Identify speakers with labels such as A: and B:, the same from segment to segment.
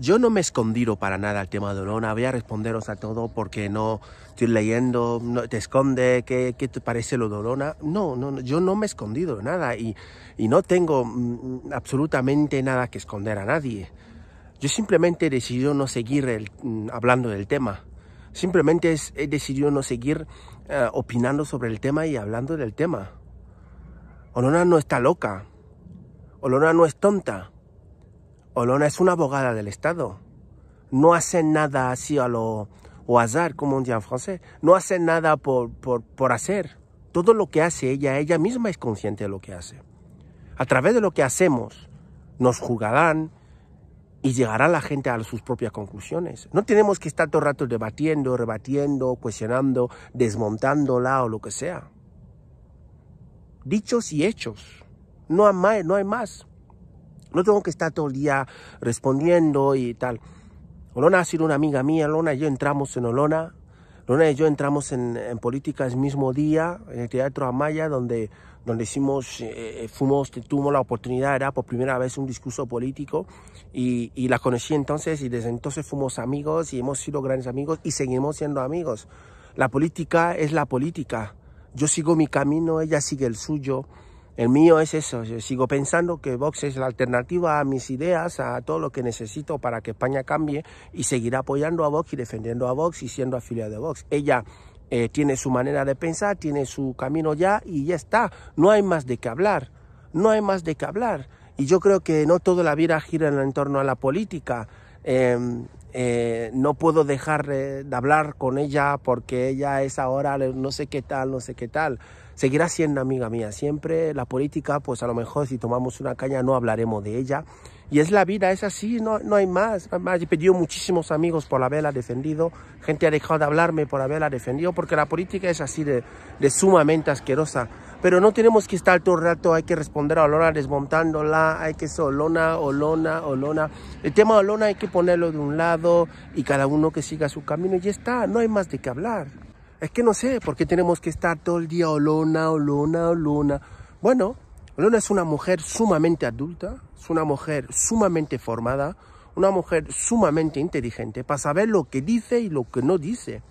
A: Yo no me he escondido para nada al tema de Olona, voy a responderos a todo porque no estoy leyendo, no, te esconde, ¿qué, ¿qué, te parece lo de Olona? No, no, yo no me he escondido nada y, y no tengo mm, mm, absolutamente nada que esconder a nadie. Yo simplemente he decidido no seguir mm, hablando del tema. Simplemente he decidido no seguir eh, opinando sobre el tema y hablando del tema. Olona no está loca. Olona no es tonta. Olona es una abogada del Estado. No hace nada así a lo o azar, como un día francés. No hace nada por, hacer. Todo lo que hace ella, ella misma es consciente de lo que hace. A través de lo que hacemos, nos juzgarán y llegará la gente a sus propias conclusiones. No tenemos que estar todo el rato debatiendo, rebatiendo, cuestionando, desmontándola o lo que sea. Dichos y hechos. No No hay más. No tengo que estar todo el día respondiendo y tal. Olona ha sido una amiga mía, Olona y yo entramos en Olona. Olona y yo entramos en, política el mismo día, en el Teatro Amaya, donde, donde hicimos, eh, fuimos, tuvimos la oportunidad, era por primera vez un discurso político y la conocí entonces y desde entonces fuimos amigos y hemos sido grandes amigos y seguimos siendo amigos. La política es la política. Yo sigo mi camino, ella sigue el suyo. El mío es eso, sigo pensando que Vox es la alternativa a mis ideas, a todo lo que necesito para que España cambie y seguirá apoyando a Vox y defendiendo a Vox y siendo afiliado de Vox. Ella eh, tiene su manera de pensar, tiene su camino ya y ya está. No hay más de qué hablar, no hay más de qué hablar. Y yo creo que no toda la vida gira en torno a la política. Em, eh, no puedo dejar de hablar con ella porque ella es ahora no sé qué tal, no sé qué tal. Seguirá siendo amiga mía. Siempre la política, pues a lo mejor si tomamos una caña no hablaremos de ella, y es la vida, es así, no, no hay más. he pedido muchísimos amigos por haberla defendido. Gente ha dejado de hablarme por haberla defendido, porque la política es así de, de sumamente asquerosa. Pero no tenemos que estar todo el rato, hay que responder a Olona desmontándola, hay que ser Olona, Olona, Olona. El tema de Olona hay que ponerlo de un lado y cada uno que siga su camino y ya está, no hay más de qué hablar. Es que no sé por qué tenemos que estar todo el día Olona, Olona, Olona. Bueno, Leona es una mujer sumamente adulta, es una mujer sumamente formada, una mujer sumamente inteligente para saber lo que dice y lo que no dice,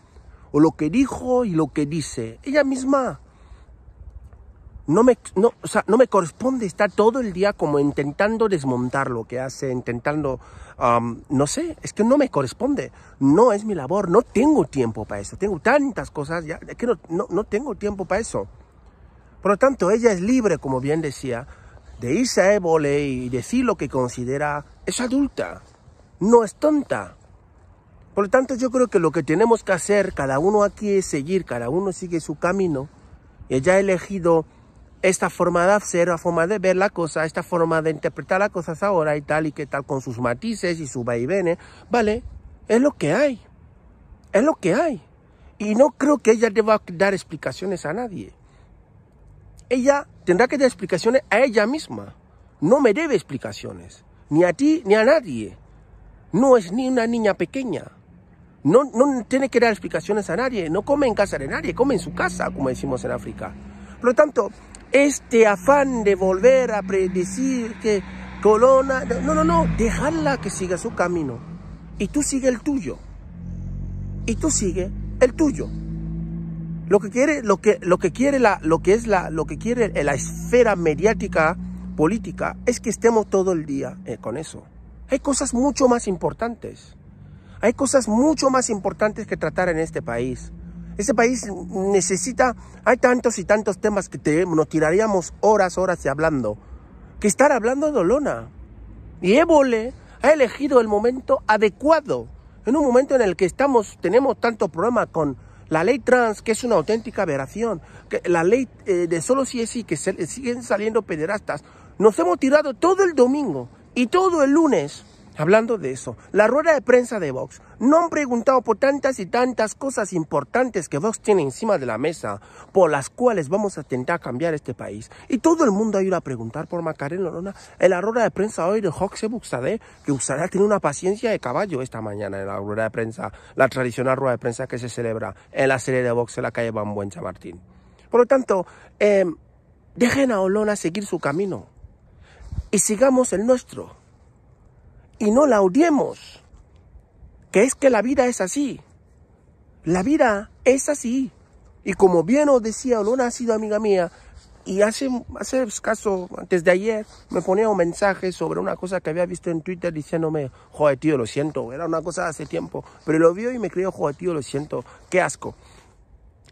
A: o lo que dijo y lo que dice. Ella misma no me, no, o sea, no me corresponde estar todo el día como intentando desmontar lo que hace, intentando, no sé, es que no me corresponde, no es mi labor, no tengo tiempo para eso, tengo tantas cosas, ya, es que no, no, no tengo tiempo para eso. Por lo tanto, ella es libre, como bien decía, de irse a Évole y decir lo que considera. Es adulta, no es tonta. Por lo tanto, yo creo que lo que tenemos que hacer, cada uno aquí, es seguir, cada uno sigue su camino. Ella ha elegido esta forma de hacer, esta forma de ver la cosa, esta forma de interpretar las cosas ahora y tal y qué tal, con sus matices y su vaivenes, ¿vale? Es lo que hay. Es lo que hay. Y no creo que ella deba dar explicaciones a nadie ella tendrá que dar explicaciones a ella misma. No me debe explicaciones, ni a ti ni a nadie. No es ni una niña pequeña. No, no tiene que dar explicaciones a nadie. No come en casa de nadie, come en su casa, como decimos en África. Por lo tanto, este afán de volver a predecir que Colona, no, no, no, dejarla que siga su camino. Y tú sigue el tuyo. Y tú sigue el tuyo. Lo que quiere, lo que, lo que quiere la, lo que es la, lo que quiere la esfera mediática política es que estemos todo el día eh, con eso. Hay cosas mucho más importantes. Hay cosas mucho más importantes que tratar en este país. Este país necesita, hay tantos y tantos temas que te, nos tiraríamos horas, horas de hablando, que estar hablando de Olona. Y Évole ha elegido el momento adecuado, en un momento en el que estamos, tenemos tanto problema con la ley trans, que es una auténtica aberración, que la ley eh, de solo si es y, que siguen saliendo pederastas, nos hemos tirado todo el domingo y todo el lunes Hablando de eso, la rueda de prensa de Vox no han preguntado por tantas y tantas cosas importantes que Vox tiene encima de la mesa, por las cuales vamos a intentar cambiar este país. Y todo el mundo ha ido a preguntar por Macarena Olona En la rueda de prensa hoy de Hoxe Buxadé, que usará tiene una paciencia de caballo esta mañana en la rueda de prensa, la tradicional rueda de prensa que se celebra en la serie de Vox en la calle Van Buen Chamartín. Por lo tanto, eh, dejen a Olona seguir su camino y sigamos el nuestro y no la odiemos. Que es que la vida es así. La vida es así. Y como bien os decía, Olona ha sido amiga mía. Y hace, hace escaso, antes de ayer, me ponía un mensaje sobre una cosa que había visto en Twitter diciéndome, joder, tío, lo siento, era una cosa de hace tiempo. Pero lo vio y me creyó, joder, tío, lo siento, qué asco.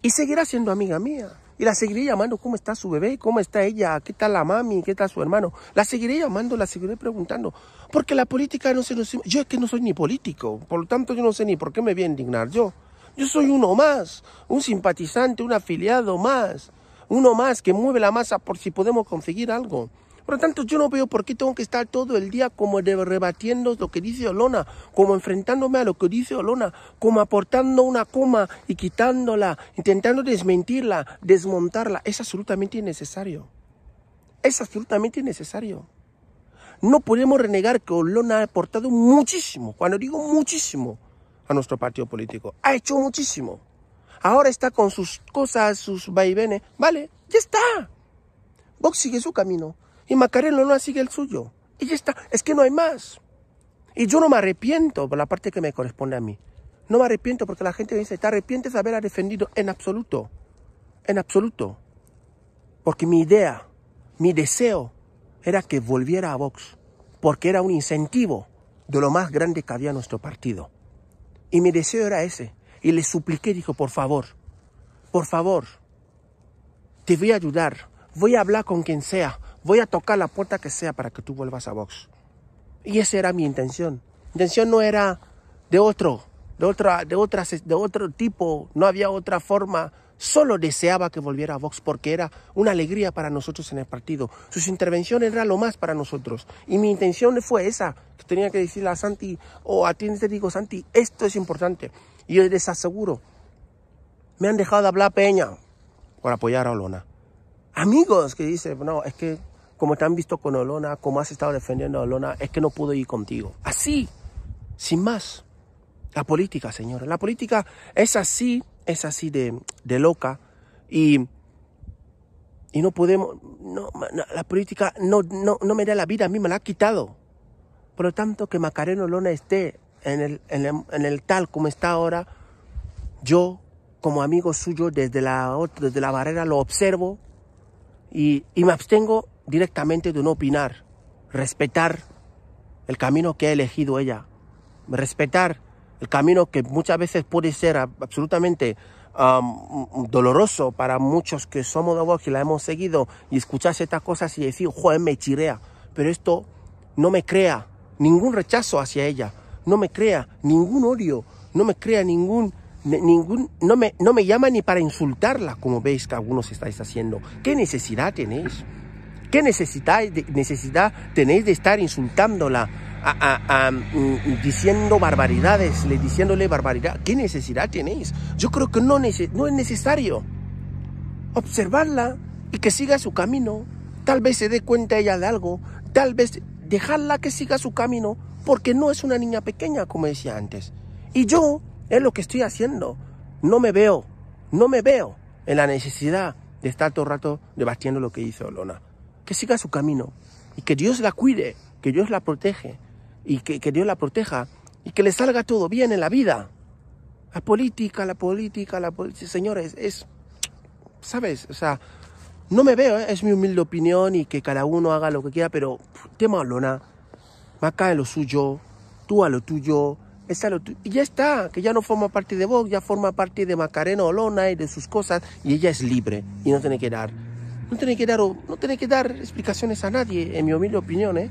A: Y seguirá siendo amiga mía. Y la seguiré llamando, ¿cómo está su bebé? ¿Cómo está ella? ¿Qué tal la mami? ¿Qué tal su hermano? La seguiré llamando, la seguiré preguntando. Porque la política no se nos... Yo es que no soy ni político, por lo tanto yo no sé ni por qué me voy a indignar yo. Yo soy uno más, un simpatizante, un afiliado más, uno más que mueve la masa por si podemos conseguir algo. Por lo tanto, yo no veo por qué tengo que estar todo el día como rebatiendo lo que dice Olona, como enfrentándome a lo que dice Olona, como aportando una coma y quitándola, intentando desmentirla, desmontarla. Es absolutamente innecesario. Es absolutamente innecesario. No podemos renegar que Olona ha aportado muchísimo, cuando digo muchísimo, a nuestro partido político. Ha hecho muchísimo. Ahora está con sus cosas, sus vaivenes. Vale, ya está. Vox sigue su camino. Y Macarena no sigue el suyo. Y ya está, es que no hay más. Y yo no me arrepiento por la parte que me corresponde a mí. No me arrepiento porque la gente me dice, ¿te arrepientes de haberla defendido? En absoluto, en absoluto. Porque mi idea, mi deseo era que volviera a Vox, porque era un incentivo de lo más grande que había en nuestro partido. Y mi deseo era ese. Y le supliqué, dijo, por favor, por favor, te voy a ayudar, voy a hablar con quien sea, voy a tocar la puerta que sea para que tú vuelvas a Vox. Y esa era mi intención. Mi intención no era de otro, de, otra, de, otra, de otro tipo, no había otra forma. Solo deseaba que volviera a Vox porque era una alegría para nosotros en el partido. Sus intervenciones eran lo más para nosotros. Y mi intención fue esa, tenía que decirle a Santi, o a ti te digo, Santi, esto es importante. Y yo les aseguro, me han dejado hablar Peña por apoyar a Olona. Amigos que dicen, no, es que como te han visto con Olona, como has estado defendiendo a Olona, es que no pudo ir contigo. Así, sin más. La política, señores. La política es así, es así de, de loca. Y, y no podemos, no, la política no, no, me da la vida a mí, me la ha quitado. Por lo tanto, que Macarena Olona esté en el, en el, en el tal como está ahora, yo como amigo suyo desde la, desde la barrera lo observo y, y me abstengo directamente de no opinar, respetar el camino que ha elegido ella, respetar el camino que muchas veces puede ser absolutamente doloroso para muchos que somos de vos, que la hemos seguido, y escuchar estas cosas y decir, joder, me chirea, pero esto no me crea ningún rechazo hacia ella, no me crea ningún odio, no me crea ningún ningún, no me, no me llama ni para insultarla, como veis que algunos estáis haciendo. ¿Qué necesidad tenéis? ¿Qué necesidad, necesidad tenéis de estar insultándola, a, mm, diciendo barbaridades, le, diciéndole barbaridad? ¿Qué necesidad tenéis? Yo creo que no, no es necesario observarla y que siga su camino. Tal vez se dé cuenta ella de algo, tal vez dejarla que siga su camino, porque no es una niña pequeña, como decía antes. Y yo es lo que estoy haciendo. No me veo, no me veo en la necesidad de estar todo el rato debatiendo lo que hizo Lona que siga su camino y que Dios la cuide, que Dios la protege y que, que Dios la proteja y que le salga todo bien en la vida. La política, la política, la política, señores, es, ¿sabes? O sea, no me veo, ¿eh? es mi humilde opinión y que cada uno haga lo que quiera, pero tema lona, Maca en lo suyo, tú a lo tuyo, está lo tuyo, y ya está, que ya no forma parte de Vox, ya forma parte de Macarena Olona y de sus cosas, y ella es libre y no tiene que dar no tenés que dar, no tiene que dar explicaciones a nadie, en mi humilde opinión, ¿eh?